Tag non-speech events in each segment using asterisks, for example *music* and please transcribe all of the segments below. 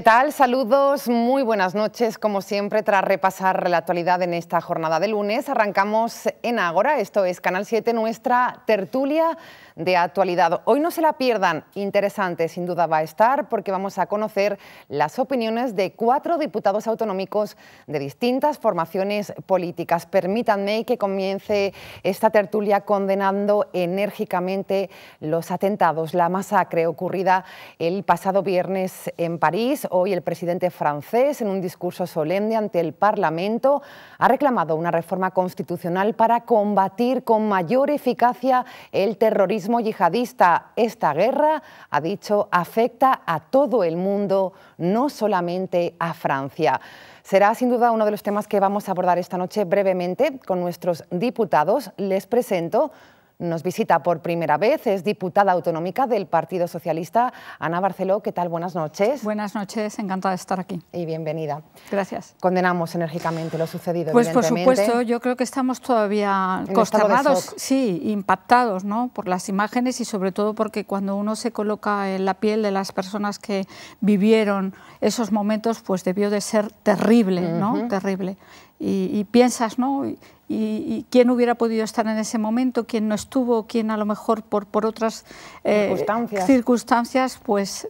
¿Qué tal? Saludos, muy buenas noches. Como siempre, tras repasar la actualidad en esta jornada de lunes, arrancamos en Agora, esto es Canal 7, nuestra tertulia de actualidad. Hoy no se la pierdan, interesante sin duda va a estar porque vamos a conocer las opiniones de cuatro diputados autonómicos de distintas formaciones políticas. Permítanme que comience esta tertulia condenando enérgicamente los atentados, la masacre ocurrida el pasado viernes en París. Hoy el presidente francés, en un discurso solemne ante el Parlamento, ha reclamado una reforma constitucional para combatir con mayor eficacia el terrorismo yihadista. Esta guerra, ha dicho, afecta a todo el mundo, no solamente a Francia. Será sin duda uno de los temas que vamos a abordar esta noche brevemente con nuestros diputados. Les presento nos visita por primera vez, es diputada autonómica del Partido Socialista, Ana Barceló. ¿Qué tal? Buenas noches. Buenas noches, encantada de estar aquí. Y bienvenida. Gracias. Condenamos enérgicamente lo sucedido. Pues por supuesto, yo creo que estamos todavía consternados, sí, impactados ¿no? por las imágenes y sobre todo porque cuando uno se coloca en la piel de las personas que vivieron esos momentos, pues debió de ser terrible, ¿no? Terrible y, piensas, ¿no? Y, quién hubiera podido estar en ese momento, quién no estuvo, quién a lo mejor por, otras eh, circunstancias. pues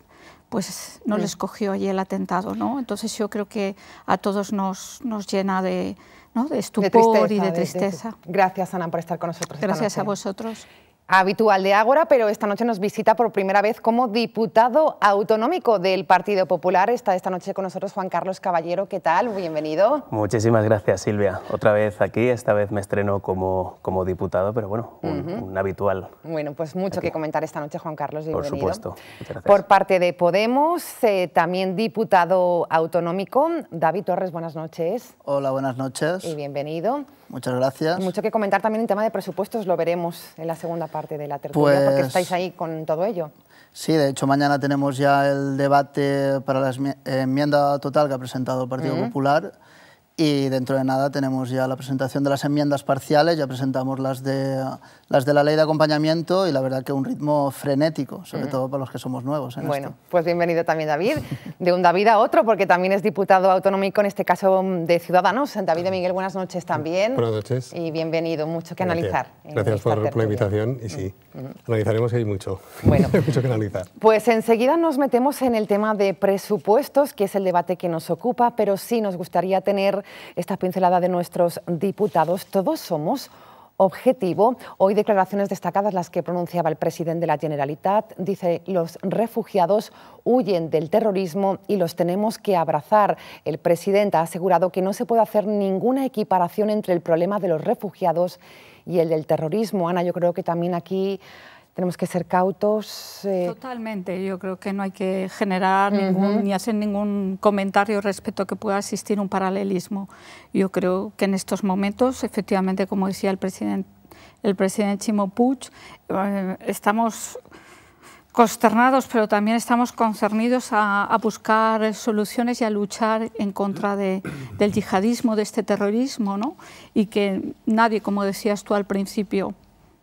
pues no les cogió allí el atentado, ¿no? Entonces yo creo que a todos nos, nos llena de, estupor y de tristeza. gracias, Ana, por estar con nosotros. Gracias esta noche. a vosotros habitual de Ágora, pero esta noche nos visita por primera vez como diputado autonómico del Partido Popular. Está esta noche con nosotros Juan Carlos Caballero. ¿Qué tal? Bienvenido. Muchísimas gracias, Silvia. Otra vez aquí, esta vez me estreno como, como diputado, pero bueno, un, habitual. Bueno, pues mucho que comentar esta noche, Juan Carlos. Bienvenido. Por supuesto. Por parte de Podemos, eh, también diputado autonómico, David Torres, buenas noches. Hola, buenas noches. Y bienvenido. Muchas gracias. Mucho que comentar también en tema de presupuestos, lo veremos en la segunda parte de la tertulia? porque pues estáis ahí con todo ello. Sí, de hecho mañana tenemos ya el debate para la enmienda total que ha presentado el Partido Popular y dentro de nada tenemos ya la presentación de las enmiendas parciales, ya presentamos las de, las de la ley de acompañamiento y la verdad que un ritmo frenético, sobre mm. todo para los que somos nuevos. bueno, pues bienvenido también David, *laughs* de un David a otro, porque también es diputado autonómico, en este caso de Ciudadanos. David de Miguel, buenas noches también. Buenas noches. Y bienvenido, mucho que analizar. Gracias por la invitación y mm, sí, mm. analizaremos y mucho, *laughs* mucho que analizar. Pues enseguida nos metemos en el tema de presupuestos, que es el debate que nos ocupa, pero sí nos gustaría tener esta pincelada de nuestros diputados, todos somos objetivo. Hoy declaraciones destacadas las que pronunciaba el presidente de la Generalitat. Dice, los refugiados huyen del terrorismo y los tenemos que abrazar. El presidente ha asegurado que no se puede hacer ninguna equiparación entre el problema de los refugiados y el del terrorismo. Ana, yo creo que también aquí tenemos que ser cautos. Eh. Totalmente, yo creo que no hay que generar ni hacer ningún comentario respecto a que pueda existir un paralelismo. Yo creo que en estos momentos, efectivamente, como decía el presidente, el presidente Chimo Puig, eh, estamos consternados, pero también estamos concernidos a, buscar soluciones y a luchar en contra de, del yihadismo, de este terrorismo, ¿no? y que nadie, como decías tú al principio,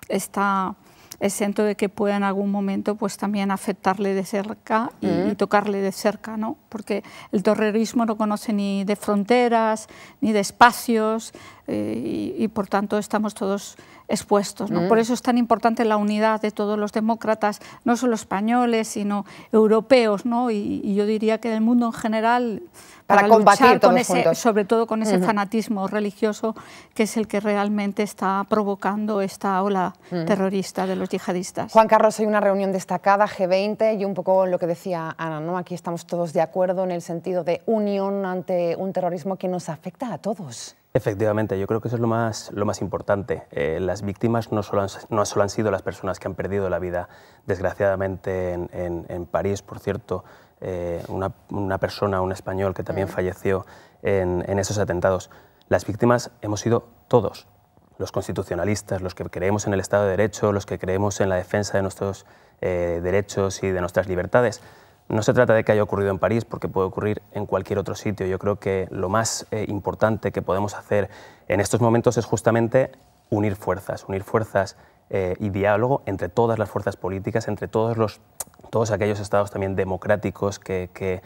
está exento de que pueda en algún momento pues también afectarle de cerca y, mm. tocarle de cerca, ¿no? Porque el terrorismo no conoce ni de fronteras, ni de espacios eh, y, por tanto estamos todos expuestos, ¿no? Mm. Por eso es tan importante la unidad de todos los demócratas, no solo españoles, sino europeos, ¿no? y yo diría que del mundo en general para, combatir Sobre todo con ese fanatismo religioso que es el que realmente está provocando esta ola terrorista de los yihadistas. Juan Carlos, hay una reunión destacada, G20, y un poco lo que decía Ana, ¿no? aquí estamos todos de acuerdo en el sentido de unión ante un terrorismo que nos afecta a todos. Efectivamente, yo creo que eso es lo más, lo más importante. Eh, las víctimas no solo, han, no solo han sido las personas que han perdido la vida, desgraciadamente en París, por cierto, eh, una, persona, un español que también falleció en, esos atentados. Las víctimas hemos sido todos, los constitucionalistas, los que creemos en el Estado de Derecho, los que creemos en la defensa de nuestros eh, derechos y de nuestras libertades. No se trata de que haya ocurrido en París, porque puede ocurrir en cualquier otro sitio. Yo creo que lo más eh, importante que podemos hacer en estos momentos es justamente unir fuerzas, unir fuerzas y diálogo entre todas las fuerzas políticas, entre todos los todos aquellos estados también democráticos que,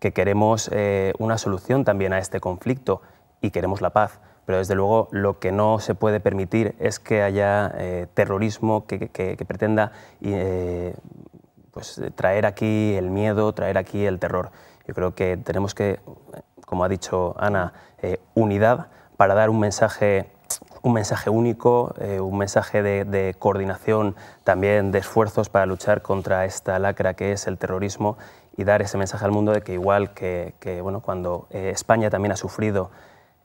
queremos eh, una solución también a este conflicto y queremos la paz. Pero desde luego lo que no se puede permitir es que haya eh, terrorismo que, pretenda eh, pues, traer aquí el miedo, traer aquí el terror. Yo creo que tenemos que, como ha dicho Ana, unidad para dar un mensaje un mensaje único, eh, un mensaje de, coordinación, también de esfuerzos para luchar contra esta lacra que es el terrorismo y dar ese mensaje al mundo de que igual que, bueno, cuando eh, España también ha sufrido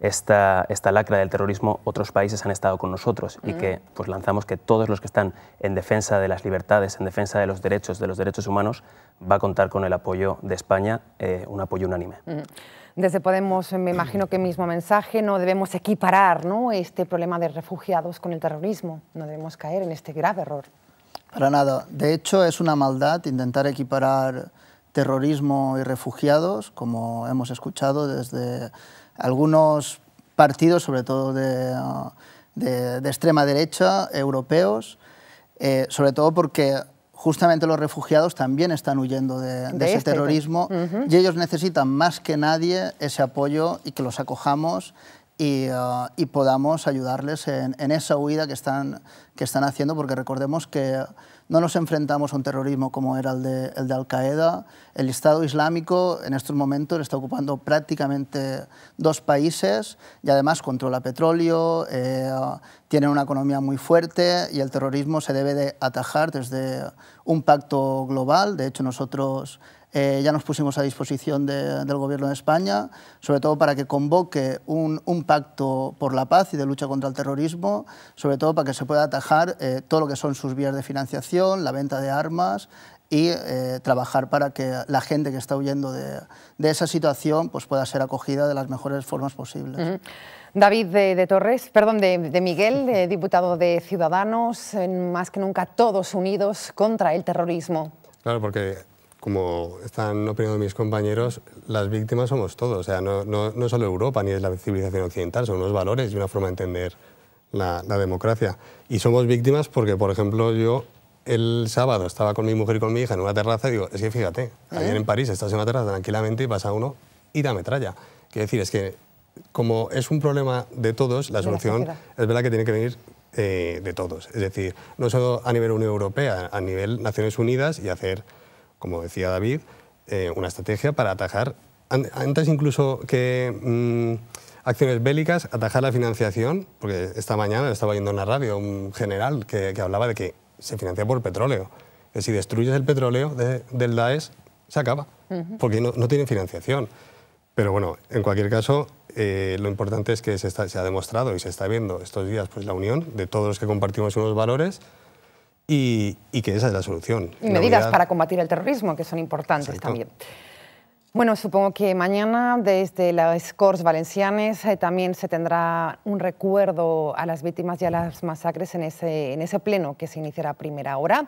esta, esta lacra del terrorismo, otros países han estado con nosotros y que mm. pues, lanzamos que todos los que están en defensa de las libertades, en defensa de los derechos, de los derechos humanos, va a contar con el apoyo de España, eh, un apoyo unánime. Mm. Desde Podemos, eh, me imagino que mismo mensaje, no debemos equiparar ¿no? este problema de refugiados con el terrorismo, no debemos caer en este grave error. Para nada. De hecho, es una maldad intentar equiparar terrorismo y refugiados, como hemos escuchado desde algunos partidos, sobre todo de, de, extrema derecha, europeos, eh, sobre todo porque justamente los refugiados también están huyendo de, ese este terrorismo y ellos necesitan más que nadie ese apoyo y que los acojamos ah, y, podamos ayudarles en, en, esa huida que están, que están haciendo, porque recordemos que no nos enfrentamos a un terrorismo como era el de, Al-Qaeda. El Estado Islámico en estos momentos está ocupando prácticamente dos países y además controla petróleo, eh, tiene una economía muy fuerte y el terrorismo se debe de atajar desde un pacto global. De hecho, nosotros eh, ya nos pusimos a disposición del Gobierno de España, sobre todo para que convoque un, pacto por la paz y de lucha contra el terrorismo, sobre todo para que se pueda atajar eh, todo lo que son sus vías de financiación, la venta de armas y eh, trabajar para que la gente que está huyendo de, esa situación pues pueda ser acogida de las mejores formas posibles. David de, Torres, perdón, de, Miguel, *laughs* diputado de Ciudadanos, en más que nunca todos unidos contra el terrorismo. Claro, porque como están opinando mis compañeros, las víctimas somos todos. O sea, no, no, no solo Europa ni es la civilización occidental, son unos valores y una forma de entender la, democracia. Y somos víctimas porque, por ejemplo, yo el sábado estaba con mi mujer y con mi hija en una terraza y digo, es que fíjate, ah. ayer en París estás en una terraza tranquilamente y pasa uno y da metralla. Es decir, es que como es un problema de todos, la solución es verdad que tiene que venir eh, de todos. Es decir, no solo a nivel Unión Europea, a nivel Naciones Unidas y hacer como decía David, eh, una estrategia para atajar, antes incluso que mm, acciones bélicas, atajar la financiación, porque esta mañana estaba oyendo en la radio un general que, hablaba de que se financia por petróleo, que si destruyes el petróleo del Daesh, se acaba, porque no, tiene tienen financiación. Pero bueno, en cualquier caso, eh, lo importante es que se, se, ha demostrado y se está viendo estos días pues, la unión de todos los que compartimos unos valores y, que esa es la solución. Y medidas para combatir el terrorismo, que son importantes también. Bueno, supongo que mañana desde las Corts Valencianes eh, también se tendrá un recuerdo a las víctimas y a las masacres en ese, en ese pleno que se iniciará a primera hora.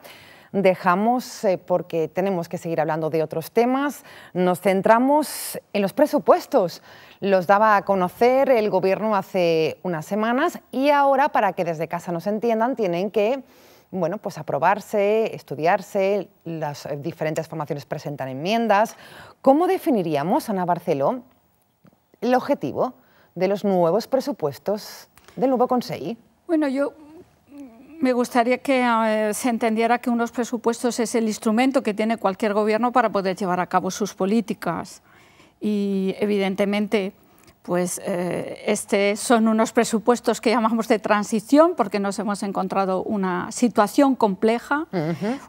Dejamos eh, porque tenemos que seguir hablando de otros temas. Nos centramos en los presupuestos. Los daba a conocer el gobierno hace unas semanas y ahora, para que desde casa nos entiendan, tienen que bueno, pues aprobarse, estudiarse, las eh, diferentes formaciones presentan enmiendas. ¿Cómo definiríamos, Ana Barceló, el objetivo de los nuevos presupuestos del nuevo Consejo? Bueno, yo me gustaría que eh, se entendiera que unos presupuestos es el instrumento que tiene cualquier gobierno para poder llevar a cabo sus políticas. Y evidentemente pues eh, este son unos presupuestos que llamamos de transición porque nos hemos encontrado una situación compleja,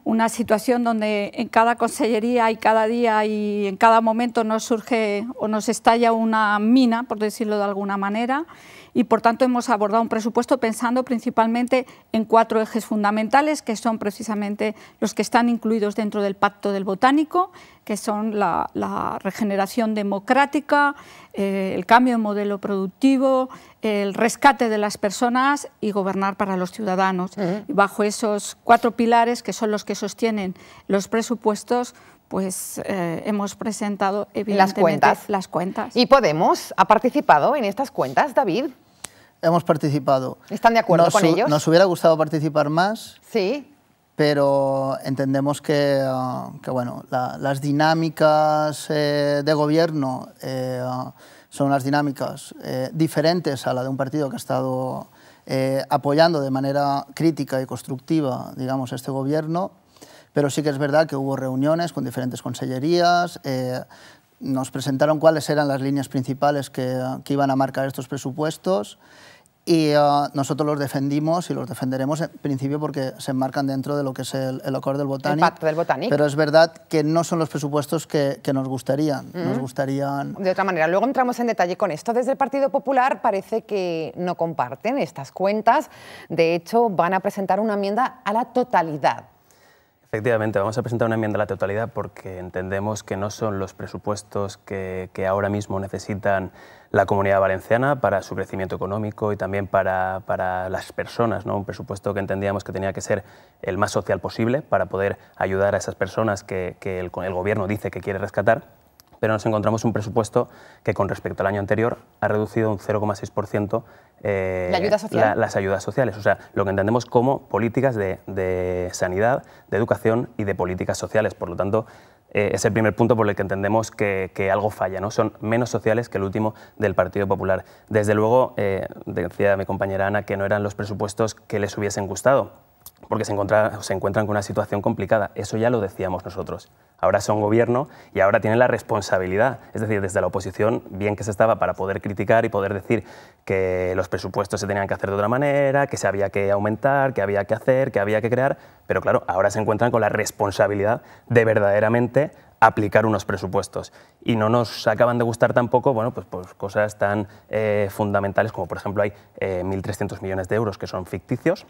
una situación donde en cada consellería y cada día y en cada momento nos surge o nos estalla una mina, por decirlo de alguna manera, y por tanto hemos abordado un presupuesto pensando principalmente en cuatro ejes fundamentales que son precisamente los que están incluidos dentro del Pacto del Botánico, que son la, regeneración democrática, eh, el cambio de modelo productivo, el rescate de las personas y gobernar para los ciudadanos. Bajo esos cuatro pilares que son los que sostienen los presupuestos, pues eh, hemos presentado evidentemente las cuentas. ¿Y Podemos ha participado en estas cuentas, David? hemos participado. ¿Están de acuerdo con ellos? Nos hubiera gustado participar más. Sí. Pero entendemos que, ah, que bueno, las dinámicas eh, de gobierno eh, son unas dinámicas eh, diferentes a la de un partido que ha estado apoyando de manera crítica y constructiva, digamos, este gobierno. Pero sí que es verdad que hubo reuniones con diferentes consellerías nos presentaron cuáles eran las líneas principales que, que, iban a marcar estos presupuestos y eh, nosotros los defendimos y los defenderemos en principio porque se enmarcan dentro de lo que es el, el acuerdo del Botánico. El pacto del Botánico. Pero es verdad que no son los presupuestos que, que nos gustaría. Nos gustarían... De otra manera, luego entramos en detalle con esto. Desde el Partido Popular parece que no comparten estas cuentas. De hecho, van a presentar una enmienda a la totalidad Efectivamente, vamos a presentar una enmienda a la totalidad porque entendemos que no son los presupuestos que, que ahora mismo necesitan la comunidad valenciana para su crecimiento económico y también para, las personas. ¿no? Un presupuesto que entendíamos que tenía que ser el más social posible para poder ayudar a esas personas que, el, el gobierno dice que quiere rescatar pero nos encontramos un presupuesto que con respecto al año anterior ha reducido un 0,6% eh, las ayudas sociales, o sea, lo que entendemos como políticas de, sanidad, de educación y de políticas sociales. Por lo tanto, eh, es el primer punto por el que entendemos que, algo falla, ¿no? Son menos sociales que el último del Partido Popular. Desde luego, eh, decía mi compañera Ana que no eran los presupuestos que les hubiesen gustado porque se, encuentran con una situación complicada. Eso ya lo decíamos nosotros. Ahora son gobierno y ahora tienen la responsabilidad. Es decir, desde la oposición, bien que se estaba para poder criticar y poder decir que los presupuestos se tenían que hacer de otra manera, que se había que aumentar, que había que hacer, que había que crear, pero claro, ahora se encuentran con la responsabilidad de verdaderamente aplicar unos presupuestos. Y no nos acaban de gustar tampoco bueno, pues, pues cosas tan eh, fundamentales como, por ejemplo, hay 1.300 eh, millones de euros que son ficticios,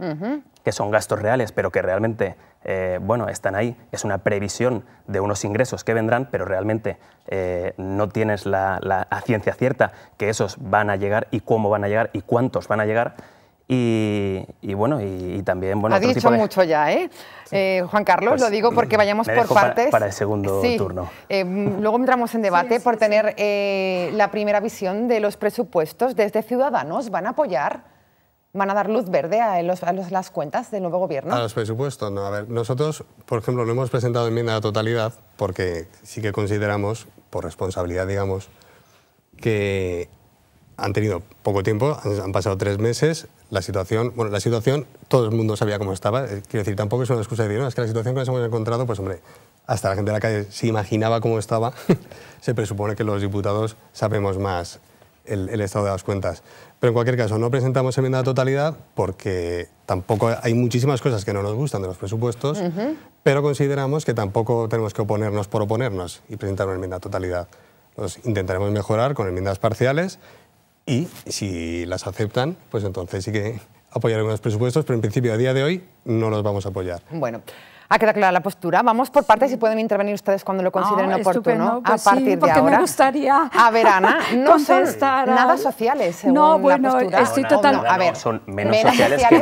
que son gastos reales, pero que realmente eh, bueno, están ahí. Es una previsión de unos ingresos que vendrán, pero realmente no tienes la, ciencia cierta que esos van a llegar y cómo van a llegar y cuántos van a llegar. Y, bueno, y, también... Bueno, ha dicho mucho ya, ¿eh? eh Juan Carlos, pues lo digo porque vayamos por partes. Para, para, el segundo turno. Eh, mm, luego entramos en debate por tener eh, la primera visión de los presupuestos desde Ciudadanos. ¿Van a apoyar? ¿Van a dar luz verde a, los, a las cuentas del nuevo gobierno? A los presupuestos, no. A ver, nosotros, por ejemplo, no hemos presentado enmienda a la totalidad porque sí que consideramos, por responsabilidad, digamos, que han tenido poco tiempo, han pasado tres meses, la situación, bueno, la situación, todo el mundo sabía cómo estaba, eh, quiero decir, tampoco es una excusa de decir, no, es que la situación que nos hemos encontrado, pues hombre, hasta la gente de la calle se imaginaba cómo estaba, *laughs* se presupone que los diputados sabemos más el, estado de las cuentas. Pero en cualquier caso, no presentamos enmienda de totalidad porque tampoco hay muchísimas cosas que no nos gustan de los presupuestos, pero consideramos que tampoco tenemos que oponernos por oponernos y presentar una enmienda de totalidad. Los intentaremos mejorar con enmiendas parciales y si las aceptan, pues entonces sí que apoyaremos los presupuestos, pero en principio a día de hoy no los vamos a apoyar. Bueno. Ha quedado clara la postura. Vamos por partes y pueden intervenir ustedes cuando lo consideren oportuno. a pues partir de ahora. me gustaría. A ver, Ana, *laughs* no son nada sociales. Según no, bueno, la postura. estoy no, total. son menos, sociales, que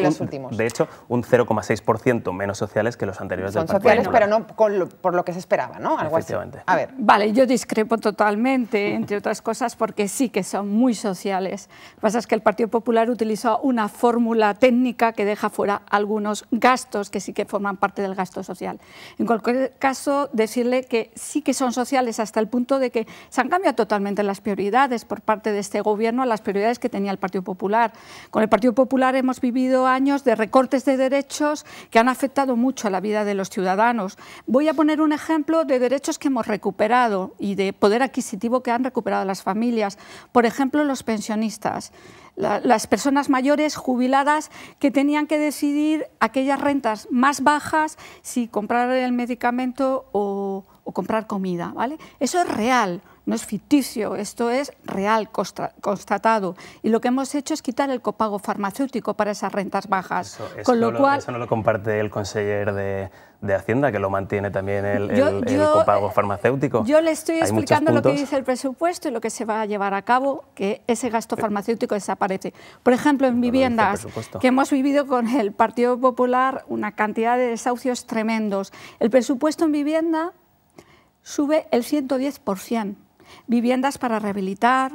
los últimos. de hecho, un 0,6% menos sociales que los anteriores del Partido sociales, pero no por lo que se esperaba, ¿no? Algo así. A ver. Vale, yo discrepo totalmente, entre otras cosas, porque sí que son muy sociales. Lo que pasa es que el Partido Popular utilizó una fórmula técnica que deja fuera algunos gastos que sí que forman parte del gasto social. En cualquier caso, decirle que sí que son sociales hasta el punto de que se han cambiado totalmente las prioridades por parte de este gobierno a las prioridades que tenía el Partido Popular. Con el Partido Popular hemos vivido años de recortes de derechos que han afectado mucho a la vida de los ciudadanos. Voy a poner un ejemplo de derechos que hemos recuperado y de poder adquisitivo que han recuperado las familias. Por ejemplo, los pensionistas las personas mayores jubiladas que tenían que decidir aquellas rentas más bajas si comprar el medicamento o, o comprar comida. ¿vale? Eso es real no es ficticio, esto es real, constatado. Y lo que hemos hecho es quitar el copago farmacéutico para esas rentas bajas. Eso, Con lo no cual, lo, eso no lo comparte el conseller de, Hacienda, que lo mantiene también el, copago eh, farmacéutico. Yo le estoy explicando lo que dice el presupuesto y lo que se va a llevar a cabo, que ese gasto farmacéutico desaparece. Por ejemplo, en viviendas, que hemos vivido con el Partido Popular una cantidad de desahucios tremendos. El presupuesto en vivienda sube el 110% viviendas para rehabilitar,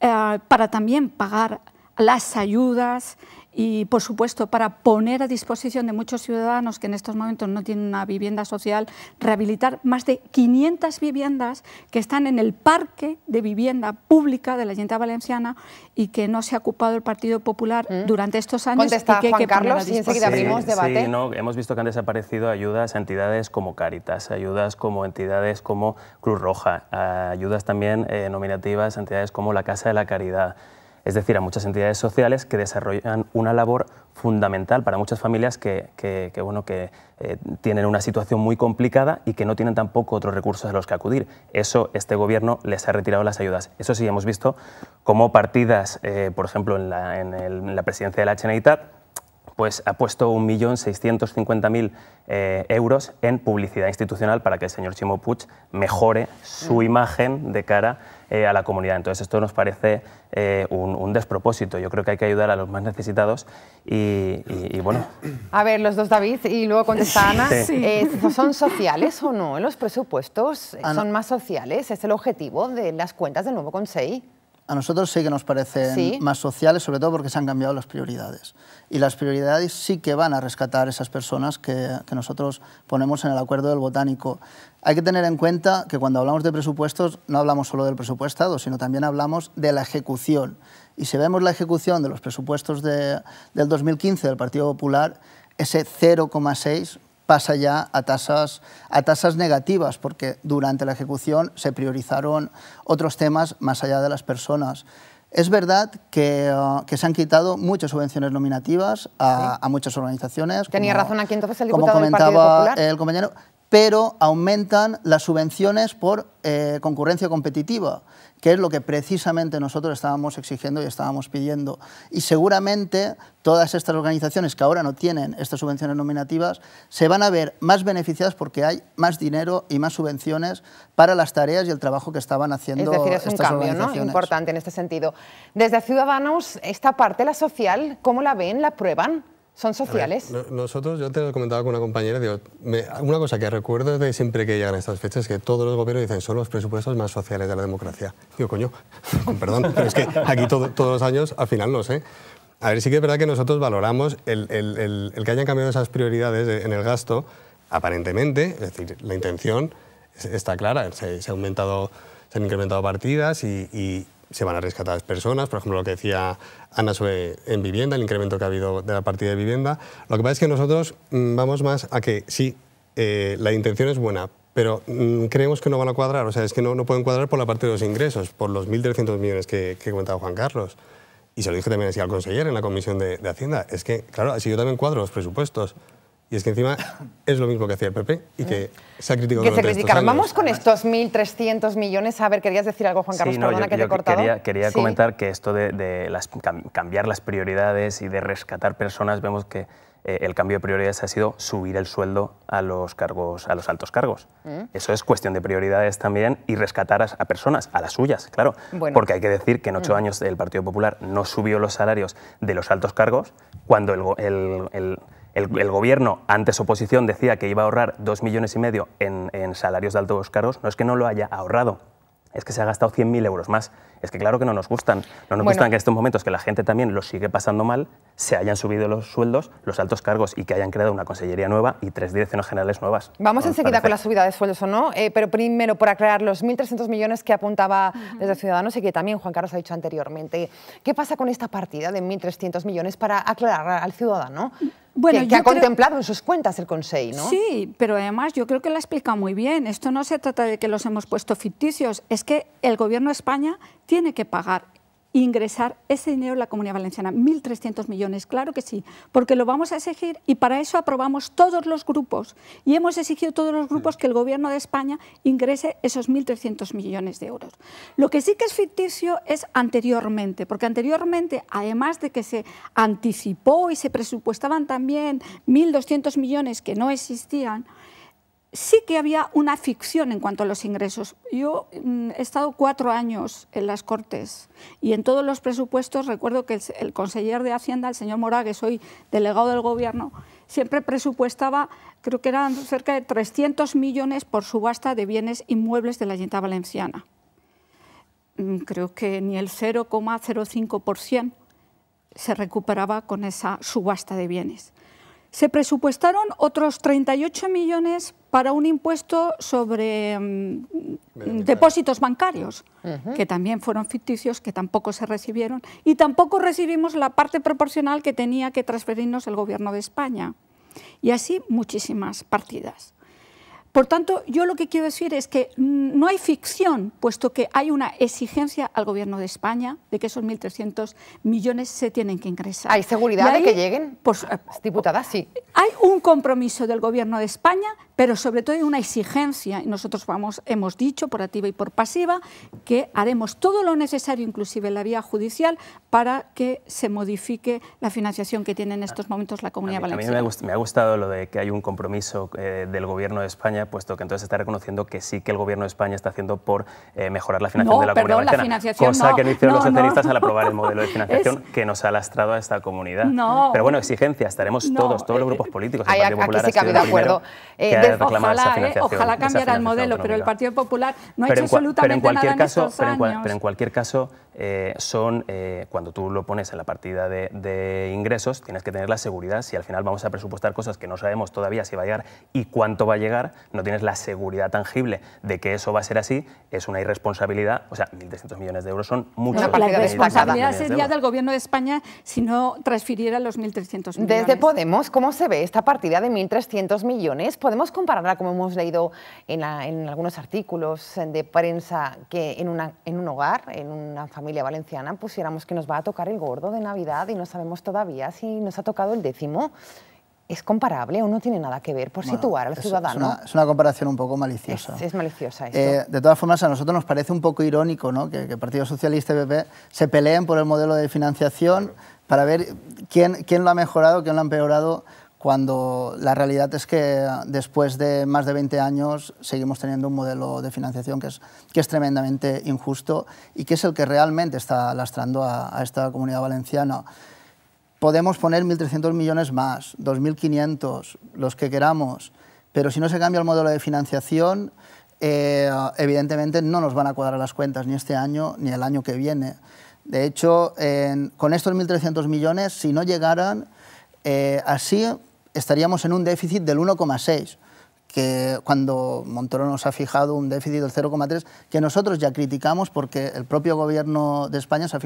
eh, para también pagar las ayudas, y, por supuesto, para poner a disposición de muchos ciudadanos que en estos momentos no tienen una vivienda social, rehabilitar más de 500 viviendas que están en el parque de vivienda pública de la Junta Valenciana y que no se ha ocupado el Partido Popular mm. durante estos años. Contesta Juan Carlos y abrimos debate. Sí, hemos visto que han desaparecido ayudas a entidades como Caritas, ayudas como entidades como Cruz Roja, ayudas también eh, nominativas a entidades como la Casa de la Caridad es decir, a muchas entidades sociales que desarrollan una labor fundamental para muchas familias que, bueno, que eh, tienen una situación muy complicada y que no tienen tampoco otros recursos a los que acudir. Eso este gobierno les ha retirado las ayudas. Eso sí, hemos visto como partidas, eh, por ejemplo, en la, la presidencia de la Generalitat, pues ha puesto 1.650.000 eh, euros en publicidad institucional para que el señor Chimo Puig mejore su mm. imagen de cara eh, a la comunidad. Entonces esto nos parece eh, un, despropósito. Yo creo que hay que ayudar a los más necesitados y, bueno. A ver, los dos David y luego contesta Ana. ¿Son sociales o no los presupuestos? ¿Son más sociales? ¿Es el objetivo de las cuentas del nuevo Consejo? A nosotros sí que nos parecen más sociales, sobre todo porque se han cambiado las prioridades. Y las prioridades sí que van a rescatar esas personas que, nosotros ponemos en el acuerdo del botánico. Hay que tener en cuenta que cuando hablamos de presupuestos no hablamos solo del presupuestado, sino también hablamos de la ejecución. Y si vemos la ejecución de los presupuestos del 2015 del Partido Popular, ese 0,6 pasa ya a tasas, a tasas negativas, porque durante la ejecución se priorizaron otros temas más allá de las personas. Es verdad que, ah, se han quitado muchas subvenciones nominativas a, muchas organizaciones. Tenía razón aquí entonces el comentaba el compañero, pero aumentan las subvenciones por eh, concurrencia competitiva, que es lo que precisamente nosotros estábamos exigiendo y estábamos pidiendo. Y seguramente todas estas organizaciones que ahora no tienen estas subvenciones nominativas se van a ver más beneficiadas porque hay más dinero y más subvenciones para las tareas y el trabajo que estaban haciendo estas organizaciones. Es decir, es un cambio importante en este sentido. Desde Ciudadanos, esta parte, la social, ¿cómo la ven? ¿La prueban? ¿Son sociales? nosotros, yo te lo comentaba con una compañera, una cosa que recuerdo de siempre que llegan estas fechas es que todos los gobiernos dicen son los presupuestos más sociales de la democracia. Digo, coño, *laughs* perdón, pero es que aquí todos los años al final no sé. A ver, sí que es verdad que nosotros valoramos el, que hayan cambiado esas prioridades en el gasto, aparentemente, es decir, la intención está clara, se, ha aumentado, se han incrementado partidas y, y se van a rescatar las personas, por ejemplo, lo que decía Ana sobre en vivienda, el incremento que ha habido de la partida de vivienda. Lo que pasa es que nosotros mm, vamos más a que sí, eh, la intención es buena, pero mm, creemos que no van a cuadrar, o sea, es que no, no pueden cuadrar por la parte de los ingresos, por los 1.300 millones que, que comentaba Juan Carlos. Y se lo dije también así al conseller en la comisión de, Hacienda. Es que, claro, así yo también cuadro los presupuestos, y es que encima *coughs* es lo mismo que hacía el PP y que se ha criticado. Que se Vamos con estos 1.300 millones. A ver, querías decir algo, Juan Carlos, sí, que te he cortado. Quería, comentar que esto de, cambiar las prioridades y de rescatar personas, vemos que eh, el cambio de prioridades ha sido subir el sueldo a los, cargos, a los altos cargos. Mm. Eso es cuestión de prioridades también y rescatar a, personas, a las suyas, claro. Porque hay que decir que en ocho mm. años el Partido Popular no subió los salarios de los altos cargos cuando el el, gobierno, antes oposición, decía que iba a ahorrar dos millones y medio en, salarios de altos cargos. No es que no lo haya ahorrado, es que se ha gastado 100.000 euros más es que claro que no nos gustan. No nos gustan que en estos momentos que la gente también lo sigue pasando mal, se hayan subido los sueldos, los altos cargos y que hayan creado una consellería nueva y tres direcciones generales nuevas. Vamos ah, enseguida con la subida de sueldos o no, eh, pero primero por aclarar los 1.300 millones que apuntaba desde Ciudadanos y que también Juan Carlos ha dicho anteriormente. ¿Qué pasa con esta partida de 1.300 millones para aclarar al ciudadano? Bueno, que, ha contemplado en sus cuentas el Consejo, ¿no? Sí, pero además yo creo que la ha explicado muy bien. Esto no se trata de que los hemos puesto ficticios, es que el Gobierno de España tiene que pagar ingresar ese dinero en la Comunidad Valenciana, 1.300 millones, claro que sí, porque lo vamos a exigir y para eso aprobamos todos los grupos y hemos exigido todos los grupos que el Gobierno de España ingrese esos 1.300 millones de euros. Lo que sí que es ficticio es anteriormente, porque anteriormente, además de que se anticipó y se presupuestaban también 1.200 millones que no existían, sí que había una ficción en cuanto a los ingresos. Yo mm, he estado cuatro años en las Cortes y en todos los presupuestos recuerdo que el, consejero conseller de Hacienda, el señor Moragues, soy delegado del Gobierno, siempre presupuestaba, creo que eran cerca de 300 millones por subasta de bienes inmuebles de la Junta Valenciana. Mm, creo que ni el 0,05% se recuperaba con esa subasta de bienes. Se presupuestaron otros 38 millones para un impuesto sobre mm, depósitos bancarios, que también fueron ficticios, que tampoco se recibieron, y tampoco recibimos la parte proporcional que tenía que transferirnos el Gobierno de España. Y así muchísimas partidas. Por tanto, yo lo que quiero decir es que no hay ficción, puesto que hay una exigencia al Gobierno de España de que esos 1.300 millones se tienen que ingresar. ¿Hay seguridad de que lleguen? Pues, eh, pues, diputada, sí. Hay un compromiso del Gobierno de España, pero sobre todo hay una exigencia. Nosotros hemos dicho, por activa y por pasiva, que haremos todo lo necesario, inclusive en la vía judicial, para que se modifique la financiación que tiene en estos momentos la Comunidad Valenciana. A mí me ha, gustado lo de que hay un compromiso eh, del Gobierno de España puesto que entonces está reconociendo que sí que el gobierno de España está haciendo por eh, mejorar la financiación de la comunidad cosa que no hicieron los socialistas al aprobar el modelo de *laughs* financiación que nos ha lastrado a esta comunidad. Pero bueno, exigencia, estaremos todos, todos los eh, grupos políticos. El Partido Popular que ha acuerdo. ojalá, cambiara el modelo, pero el Partido Popular no ha hecho absolutamente nada en pero, en cualquier caso, eh, son, cuando tú lo pones en la partida de, de ingresos, tienes que tener la seguridad si al final vamos a presupuestar cosas que no sabemos todavía si va a llegar y cuánto va a llegar, no tienes la seguridad tangible de que eso va a ser así, es una irresponsabilidad. O sea, 1.300 millones de euros son muchos. No, la del Gobierno de España si no transfiriera los 1.300 millones. Desde Podemos, ¿cómo se ve esta partida de 1.300 millones? ¿Podemos compararla, como hemos leído en, algunos artículos de prensa, que en, una, en un hogar, en una familia valenciana, pusiéramos que nos va a tocar el gordo de Navidad y no sabemos todavía si nos ha tocado el décimo? ¿Es comparable o no tiene nada que ver por situar al ciudadano? Es una, comparación un poco maliciosa. Es, es maliciosa. Esto. Eh, de todas formas, a nosotros nos parece un poco irónico que, el Partido Socialista y PP se peleen por el modelo de financiación para ver quién, quién lo ha mejorado, quién lo ha empeorado cuando la realidad es que después de más de 20 años seguimos teniendo un modelo de financiación que es, que es tremendamente injusto y que es el que realmente está lastrando a esta comunidad valenciana podemos poner 1.300 millones más, 2.500, los que queramos, pero si no se cambia el modelo de financiación, eh, evidentemente no nos van a cuadrar las cuentas ni este año ni el año que viene. De hecho, con estos 1.300 millones, si no llegaran, eh, así estaríamos en un déficit del 1,6 que cuando Montoro nos ha fijado un déficit del 0,3, que nosotros ya criticamos porque el propio gobierno de España se ha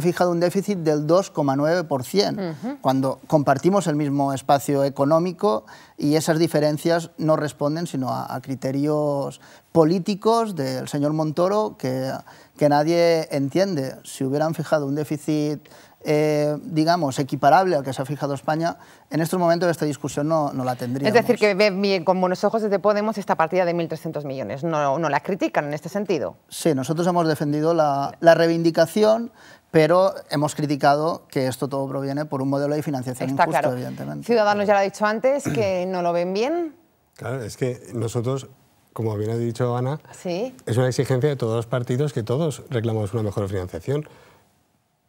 fijado, un déficit del 2,9%, cuando compartimos el mismo espacio económico y esas diferencias no responden sino a, criterios políticos del señor Montoro que, que nadie entiende. Si hubieran fijado un déficit eh, digamos, equiparable al que se ha fijado España, en estos momentos esta discusión no, no la tendría. Es decir, que ve con buenos ojos desde Podemos esta partida de 1.300 millones. No, no la critican en este sentido. Sí, nosotros hemos defendido la, la reivindicación pero hemos criticado que esto todo proviene por un modelo de financiación Está injusto, claro. evidentemente. Ciudadanos ya lo ha dicho antes, que no lo ven bien. Claro, es que nosotros, como bien ha dicho Ana, ¿Sí? es una exigencia de todos los partidos que todos reclamamos una mejor financiación.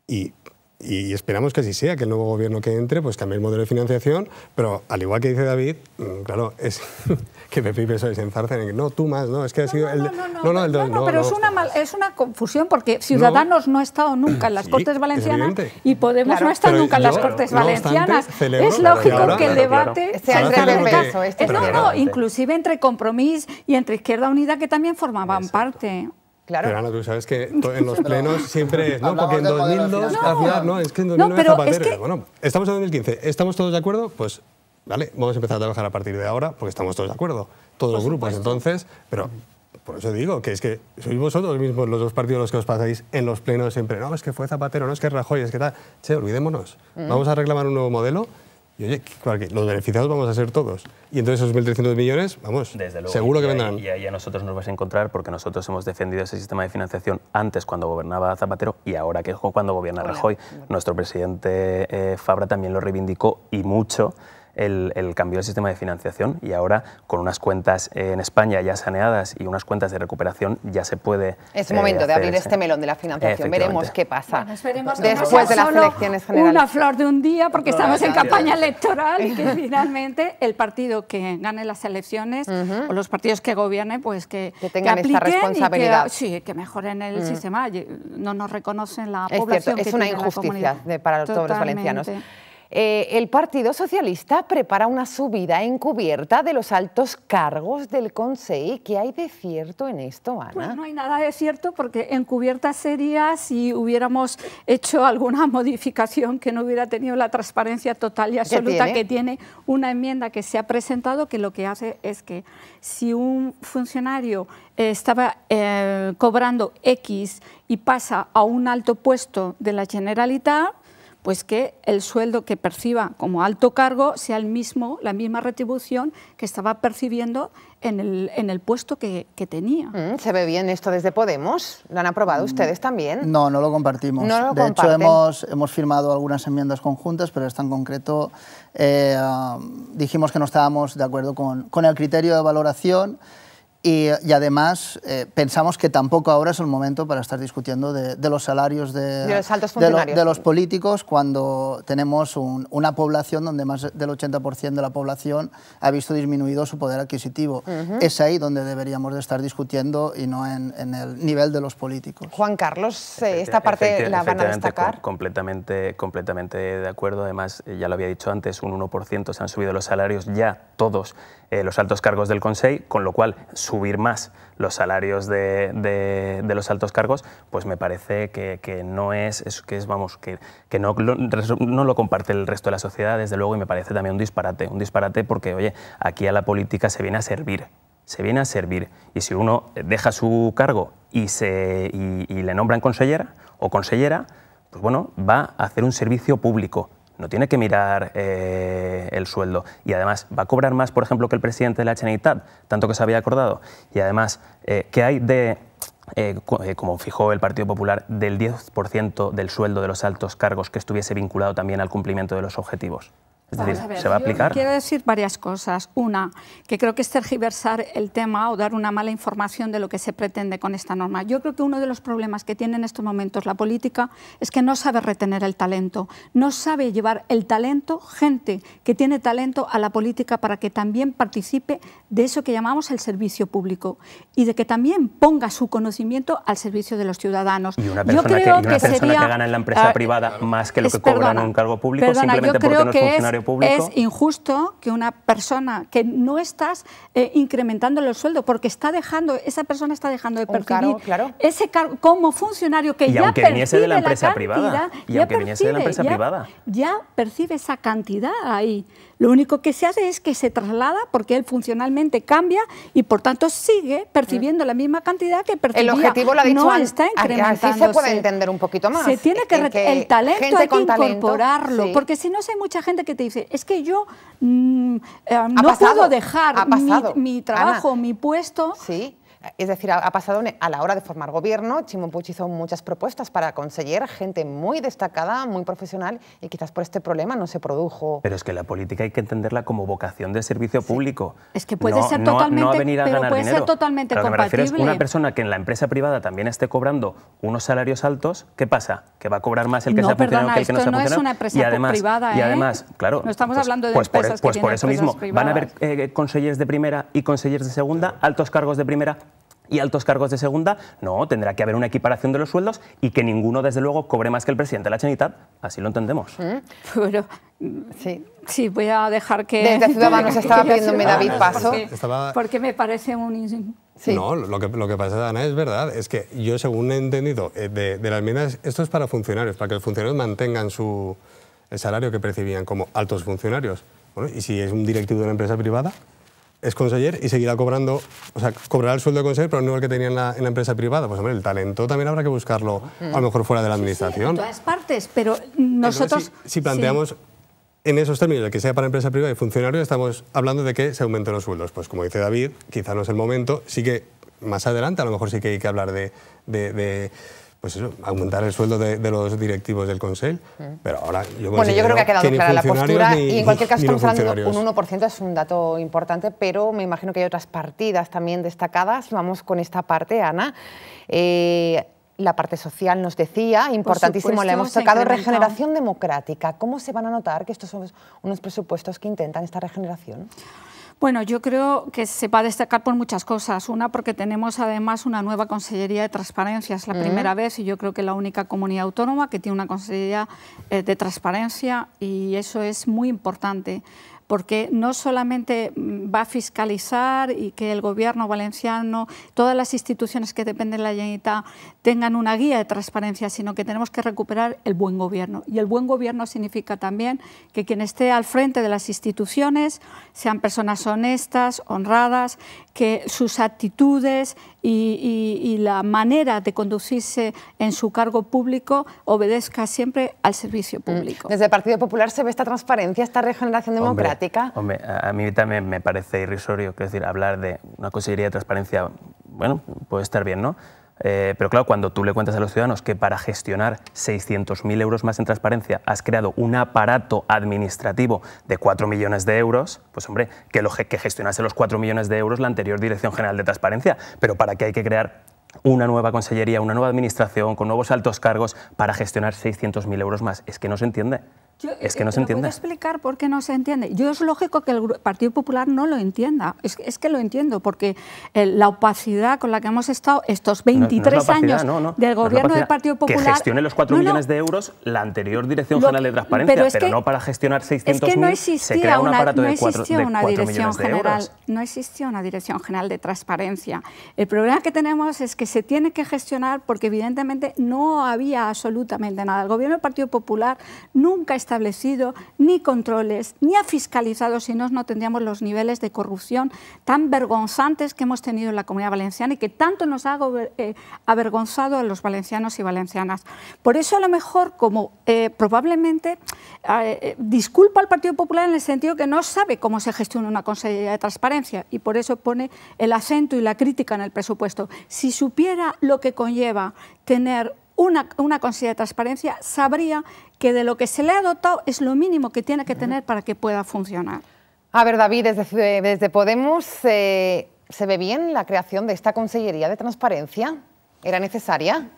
Y y esperamos que así sea, que el nuevo gobierno que entre pues cambie el modelo de financiación, pero al igual que dice David, mm, claro, es *laughs* que me y se en que no, tú más, no, es que ha sido el... No, no, no, pero es una, es una confusión porque Ciudadanos no, ha estado nunca en las Cortes Valencianas y Podemos no ha estado nunca en las Cortes Valencianas. es lógico que el debate sea entre no, no, inclusive entre Compromís y entre Izquierda Unida que también formaban parte. Claro. Pero Ana, tú sabes que en los *laughs* plenos siempre ¿no? Porque en 2002, no. no, es que en 2009 no, Zapatero. Bueno, estamos en 2015, ¿estamos todos de acuerdo? Pues, vale, vamos a empezar a trabajar a partir de ahora porque estamos todos de acuerdo, todos los grupos. Entonces, pero por eso digo que es que sois vosotros mismos los dos partidos los que os pasáis en los plenos siempre. No, es que fue Zapatero, no es que Rajoy, es que tal. Che, olvidémonos. Mm. Vamos a reclamar un nuevo modelo y oye, los beneficiados vamos a ser todos. Y entonces esos 1.300 millones, vamos, seguro que vendrán. Y ahí a nosotros nos vas a encontrar porque nosotros hemos defendido ese sistema de financiación antes cuando gobernaba Zapatero y ahora que cuando gobierna Rajoy. Nuestro presidente eh, Fabra también lo reivindicó y mucho el, cambio del sistema de financiación y ahora con unas cuentas eh, en España ya saneadas y unas cuentas de recuperación ya se puede... Es momento eh, de abrir este melón de la financiación, veremos qué pasa después de las elecciones generales. Una flor de un día porque estamos en campaña electoral y que *laughs* finalmente el partido que gane las elecciones o los partidos que gobiernen pues que, tengan que esta responsabilidad. sí, que mejoren el sistema, no nos reconocen la es población. Cierto, es una injusticia para todos los valencianos. Eh, el Partido Socialista prepara una subida encubierta de los altos cargos del Consejo. ¿Qué hay de cierto en esto, Ana? Pues no hay nada de cierto porque encubierta sería si hubiéramos hecho alguna *laughs* modificación que no hubiera tenido la transparencia total y absoluta que tiene una enmienda que se ha presentado que lo que hace es que si un funcionario eh, estaba eh, cobrando X y pasa a un alto puesto de la Generalitat, pues que el sueldo que perciba como alto cargo sea el mismo, la misma retribución que estaba percibiendo en el, puesto que, tenía. Mm, ¿Se ve bien esto desde Podemos? ¿Lo han aprobado mm. ustedes también? No, no lo compartimos. de hecho, hemos, hemos firmado algunas enmiendas conjuntas, pero esta en concreto eh, ah, dijimos que no estábamos de acuerdo con, con el criterio de valoración y, además eh, pensamos que tampoco ahora es el momento para estar discutiendo de, los salarios de, de, los políticos cuando tenemos una población donde más del 80% de la población ha visto disminuido su poder adquisitivo. Es ahí donde deberíamos de estar discutiendo y no en, el nivel de los políticos. Juan Carlos, eh, esta parte la van a destacar. completamente, completamente de acuerdo. Además, eh, ya lo había dicho antes, un 1% se han subido los salarios ya todos eh, los altos cargos del Consejo, con lo cual subir más los salarios de, los altos cargos, pues me parece que, no es, que es vamos, que, no, lo, no lo comparte el resto de la sociedad, desde luego, y me parece también un disparate, un disparate porque, oye, aquí a la política se viene a servir, se viene a servir. Y si uno deja su cargo y, se, y le nombran consellera o consellera, pues bueno, va a hacer un servicio público, no tiene que mirar eh, el sueldo. Y además, ¿va a cobrar más, por ejemplo, que el presidente de la Generalitat, tanto que se había acordado? Y además, eh, ¿qué hay de, eh, como fijó el Partido Popular, del 10% del sueldo de los altos cargos que estuviese vinculado también al cumplimiento de los objetivos? ¿se va a aplicar? Quiero decir varias cosas. Una, que creo que es tergiversar el tema o dar una mala información de lo que se pretende con esta norma. Yo creo que uno de los problemas que tiene en estos momentos la política es que no sabe retener el talento, no sabe llevar el talento, gente que tiene talento, a la política para que también participe de eso que llamamos el servicio público y de que también ponga su conocimiento al servicio de los ciudadanos. Y yo creo que, y una persona que gana en la empresa ah, privada más que lo que cobra en un cargo público simplemente porque no es es injusto que una persona que no estás eh, incrementando el sueldo porque está dejando, esa persona está dejando de percibir ese cargo como funcionario que ya aunque percibe de la empresa privada, y de la empresa privada. Ya percibe esa cantidad ahí. Lo único que se hace es que se traslada porque él funcionalmente cambia y por tanto sigue percibiendo la misma cantidad que percibía. El objetivo la ha dicho no está incrementándose. Así se puede entender un poquito más. Se tiene que, el talento hay que incorporarlo, porque si no, hay mucha gente que te dice es que yo mm, eh, no puedo dejar mi, mi, trabajo, mi puesto. Sí es decir, ha pasado a la hora de formar gobierno. Chimón hizo muchas propuestas para conseguir gente muy destacada, muy profesional, y quizás por este problema no se produjo. Pero es que la política hay que entenderla como vocación de servicio público. Es que puede ser totalmente, pero puede ser totalmente compatible. una persona que en la empresa privada también esté cobrando unos salarios altos, ¿qué pasa? Que va a cobrar más el que se ha funcionado que el que no se no Es una empresa además, privada, y ¿eh? además, claro. No estamos pues, hablando de pues, pues empresas por, Pues por eso mismo, van a haber eh, consejeros de primera y consejeros de segunda, altos cargos de primera, y altos cargos de segunda, no, tendrá que haber una equiparación de los sueldos y que ninguno, desde luego, cobre más que el presidente de la Generalitat, así lo entendemos. ¿Eh? Bueno, sí. sí. voy a dejar que... Desde Ciudadanos *laughs* estaba pidiéndome David Paso. Porque, me parece un... No, lo que, lo que pasa, es verdad. Es que yo, según he entendido eh, de, las enmiendas, esto es para funcionarios, para que los funcionarios mantengan su, el salario que percibían como altos funcionarios. Bueno, y si es un directivo de una empresa privada, es conseller y seguirá cobrando, o sea, cobrará el sueldo de conseller, pero no el que tenía en la, en la empresa privada. Pues hombre, el talento también habrá que buscarlo, a lo mejor fuera de la administración. Sí, en todas partes, pero nosotros... si, planteamos en esos términos, el que sea para empresa privada y funcionario, estamos hablando de que se aumenten los sueldos. Pues como dice David, quizá no es el momento, sí que más adelante a lo mejor sí que hay que hablar de pues eso, aumentar el sueldo de, los directivos del Consejo. Mm. Pero ahora yo Bueno, yo creo que ha quedado clara la postura y en cualquier *laughs* caso estamos hablando de un 1%, es un dato importante, pero me imagino que hay otras partidas también destacadas. Vamos con esta parte, Ana. Eh, la parte social nos decía, importantísimo, la hemos tocado regeneración democrática. ¿Cómo se van a notar que estos son unos presupuestos que intentan esta regeneración? Bueno, yo creo que se va a destacar por muchas cosas. Una, porque tenemos además una nueva Consellería de Transparencia. Es la primera vez y yo creo que la única comunidad autónoma que tiene una Consellería eh, de Transparencia y eso es muy importante porque no solamente mm, va a fiscalizar y que el gobierno valenciano, todas las instituciones que dependen de la Generalitat tengan una guía de transparencia, sino que tenemos que recuperar el buen gobierno. Y el buen gobierno significa también que quien esté al frente de las instituciones sean personas honestas, honradas, que sus actitudes y, la manera de conducirse en su cargo público obedezca siempre al servicio mm. público. Desde el Partido Popular se ve esta transparencia, esta regeneración democrática. Hombre, a mí también me parece irrisorio, es decir, hablar de una consejería de transparencia, bueno, puede estar bien, ¿no? Eh, pero claro, cuando tú le cuentas a los ciudadanos que para gestionar 600.000 euros más en transparencia has creado un aparato administrativo de 4 millones de euros, pues hombre, que, lo, que gestionase los 4 millones de euros la anterior Dirección General de Transparencia. Pero ¿para qué hay que crear una nueva consellería, una nueva administración con nuevos altos cargos para gestionar 600.000 euros más? Es que no se entiende es que eh, no se entiende. ¿Puedo explicar por qué no se entiende? Yo es lógico que el Partido Popular no lo entienda. Es, que lo entiendo, porque eh, la opacidad con la que hemos estado estos 23 años del gobierno del Partido Popular. Que gestione los 4 millones de euros la anterior Dirección General de Transparencia, pero, no para gestionar 600 es una, de 4, de dirección general, No existía una Dirección General de Transparencia. El problema que tenemos es que se tiene que gestionar porque, evidentemente, no había absolutamente nada. El gobierno del Partido Popular nunca está establecido ni controles, ni ha fiscalizado, si no, no tendríamos los niveles de corrupción tan vergonzantes que hemos tenido en la comunidad valenciana y que tanto nos ha eh, avergonzado a los valencianos y valencianas. Por eso, a lo mejor, como eh, probablemente eh, disculpa al Partido Popular en el sentido que no sabe cómo se gestiona una Consejería de Transparencia y por eso pone el acento y la crítica en el presupuesto. Si supiera lo que conlleva tener una, una de transparencia sabría que de lo que se le ha dotado es lo mínimo que tiene que tener para que pueda funcionar. A ver, David, desde, eh, desde Podemos, eh, ¿se ve bien la creación de esta Consellería de Transparencia? ¿Era necesaria?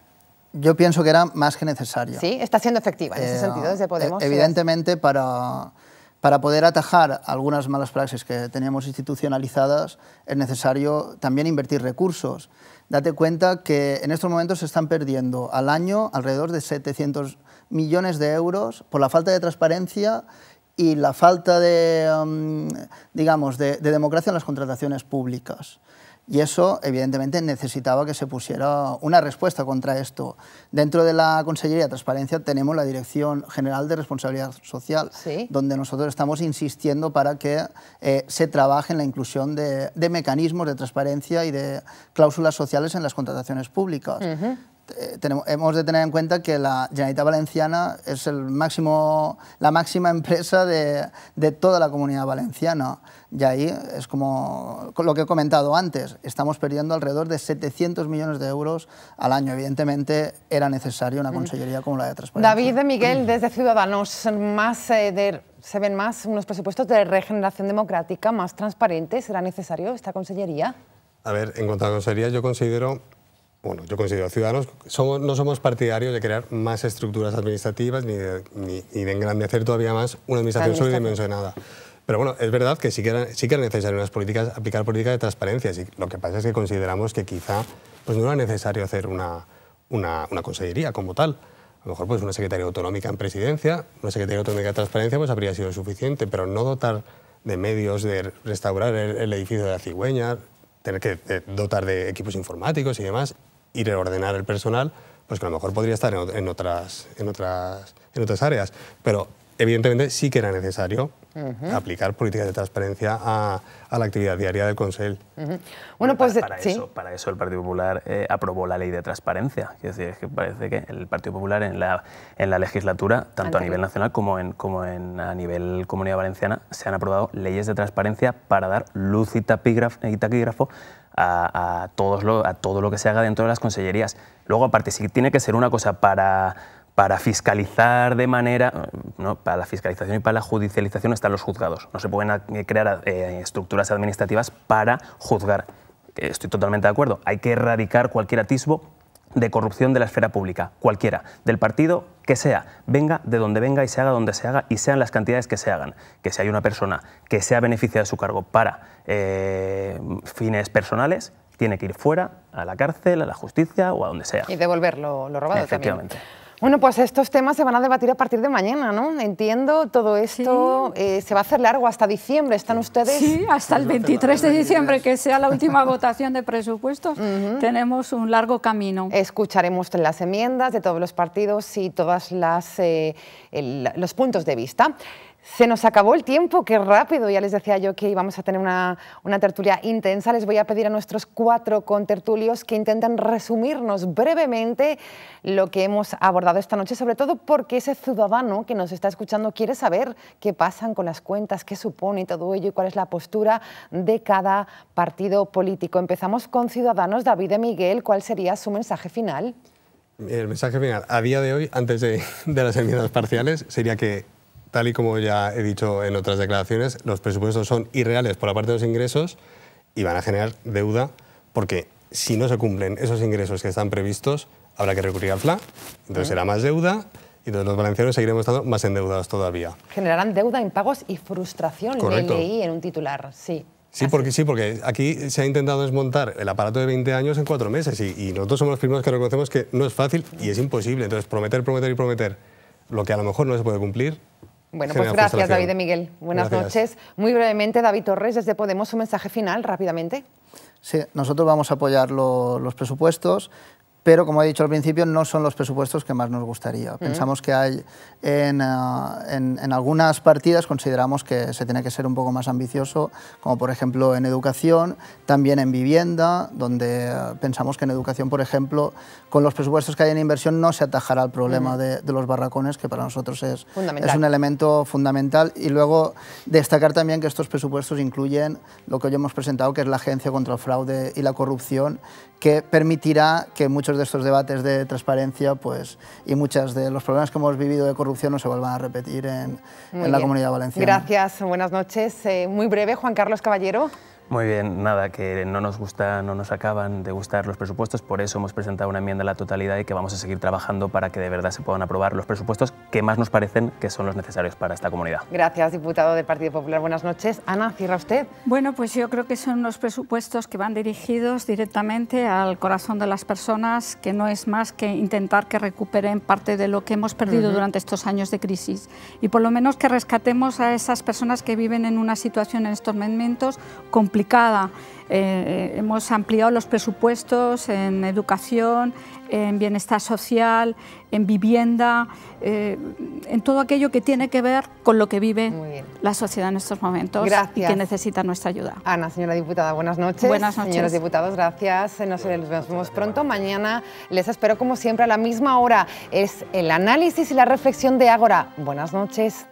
Yo pienso que era más que necesaria. Sí, está siendo efectiva en ese eh, sentido desde Podemos. Evidentemente, para, para poder atajar algunas malas praxis que teníamos institucionalizadas, es necesario también invertir recursos date cuenta que en estos momentos se están perdiendo al año alrededor de 700 millones de euros por la falta de transparencia y la falta de, mm, digamos, de, democracia en las contrataciones públicas. Y eso, evidentemente, necesitaba que se pusiera una respuesta contra esto. Dentro de la Consellería de Transparencia tenemos la Dirección General de Responsabilidad Social, donde nosotros estamos insistiendo para que eh, se trabaje en la inclusión de, mecanismos de transparencia y de cláusulas sociales en las contrataciones públicas. Eh, hemos de tener en cuenta que la Generalitat Valenciana es el máximo, la máxima *laughs* empresa de toda la comunidad valenciana. Y ahí es como lo que he comentado antes, estamos perdiendo alrededor de 700 millones de euros al año. Evidentemente era necesario una mm. consellería como la de Transparencia. David de Miguel, desde Ciudadanos, más, eh, ¿se ven más unos presupuestos de regeneración democrática más transparentes? ¿Será necesario esta consellería? A ver, en cuanto a la consellería, yo considero bueno, yo considero ciudadanos, no somos partidarios de crear más estructuras administrativas ni de, ni, engrandecer todavía más una administración, administración. sobredimensionada. Pero bueno, es verdad que sí que, era, sí que necesario unas políticas, aplicar políticas de transparencia. lo que pasa es que consideramos que quizá pues no era necesario hacer una, una, consellería como tal. A lo mejor pues una secretaría autonómica en presidencia, una secretaría autonómica de transparencia pues habría sido suficiente, pero no dotar de medios de restaurar el, edificio de la cigüeña, tener que eh, dotar de equipos informáticos y demás, y reordenar el personal, pues que a lo mejor podría estar en, en otras, en, otras, en otras áreas. Pero evidentemente sí que era necesario aplicar políticas de transparencia a, la actividad diaria del Consejo. bueno, pues para, para eso, para eso el Partido Popular eh, aprobó la ley de transparencia. Es decir, es que parece que el Partido Popular en la, en la legislatura, tanto a nivel nacional como, en, como en, a nivel Comunidad Valenciana, se han aprobado leyes de transparencia para dar luz y, taquígrafo a, todos lo, a todo lo que se haga dentro de las consellerías. Luego, aparte, si tiene que ser una cosa para para fiscalizar de manera, para la fiscalización y para la judicialización están los juzgados. No se pueden eh, crear eh, estructuras administrativas para juzgar. Eh, estoy totalmente de acuerdo. Hay que erradicar cualquier atisbo de corrupción de la esfera pública, cualquiera, del partido que sea, venga de donde venga y se haga donde se haga y sean las cantidades que se hagan, que si hay una persona que sea beneficiada de su cargo para fines personales, tiene que ir fuera, a la cárcel, a la justicia o a donde sea. Y devolver lo, robado Efectivamente. Bueno, pues estos temas se van a debatir a partir de mañana, ¿no? Entiendo, todo esto eh, se va a hacer largo hasta diciembre, ¿están ustedes? Sí, hasta el 23 de diciembre, que sea la última votación de presupuestos, tenemos un largo camino. Escucharemos las enmiendas de todos los partidos y todos eh, los puntos de vista. Se nos acabó el tiempo, qué rápido. Ya les decía yo que íbamos a tener una, tertulia intensa. Les voy a pedir a nuestros cuatro contertulios que intenten resumirnos brevemente lo que hemos abordado esta noche, sobre todo porque ese ciudadano que nos está escuchando quiere saber qué pasan con las cuentas, qué supone todo ello y cuál es la postura de cada partido político. Empezamos con Ciudadanos. David y Miguel, ¿cuál sería su mensaje final? El mensaje final, a día de hoy, antes de, de las enmiendas parciales, sería que tal y como ya he dicho en otras declaraciones, los presupuestos son irreales por la parte de los ingresos y van a generar deuda porque si no se cumplen esos ingresos que están previstos, habrá que recurrir al FLA, entonces será más deuda y entonces los valencianos seguiremos estando más endeudados todavía. Generarán deuda, impagos y frustración, en un titular, sí. Sí porque, sí, porque aquí se ha intentado desmontar el aparato de 20 años en cuatro meses y, y nosotros somos los primeros que reconocemos que no es fácil y es imposible. Entonces, prometer, prometer y prometer lo que a lo mejor no se puede cumplir bueno, pues gracias David de Miguel. Buenas noches. Muy brevemente, David Torres, desde Podemos, un mensaje final rápidamente. Sí, nosotros vamos a apoyar los presupuestos pero como he dicho al principio, no son los presupuestos que más nos gustaría. Pensamos que hay eh, en, en, algunas partidas consideramos que se tiene que ser un poco más ambicioso, como por ejemplo en educación, también en vivienda, donde eh, pensamos que en educación, por ejemplo, con los presupuestos que hay en inversión no se atajará el problema de, los barracones, que para nosotros es, es un elemento fundamental. Y luego destacar también que estos presupuestos incluyen lo que hoy hemos presentado, que es la Agencia contra el Fraude y la Corrupción, que permitirá que muchos de estos debates de transparencia pues, y muchos de los problemas que hemos vivido de corrupción no se vuelvan a repetir en, en la comunidad valenciana. Gracias, buenas noches. Eh, muy breve, Juan Carlos Caballero. Muy bien, nada, que no nos gusta, no nos acaban de gustar los presupuestos, por eso hemos presentado una enmienda a la totalidad y que vamos a seguir trabajando para que de verdad se puedan aprobar los presupuestos que más nos parecen que son los necesarios para esta comunidad. Gracias, diputado del Partido Popular. Buenas noches. Ana, cierra usted. Bueno, pues yo creo que son los presupuestos que van dirigidos directamente al corazón de las personas, que no es más que intentar que recuperen parte de lo que hemos perdido durante estos años de crisis y por lo menos que rescatemos a esas personas que viven en una situación en estos momentos complicada eh, eh, hemos ampliado los presupuestos en educación, en bienestar social, en vivienda, eh, en todo aquello que tiene que ver con lo que vive la sociedad en estos momentos y que necesita nuestra ayuda. Ana, señora diputada, buenas noches. Buenas noches. Señores diputados, gracias. Nos, nos vemos pronto. Mañana les espero como siempre a la misma hora. Es el análisis y la reflexión de Ágora. Buenas noches.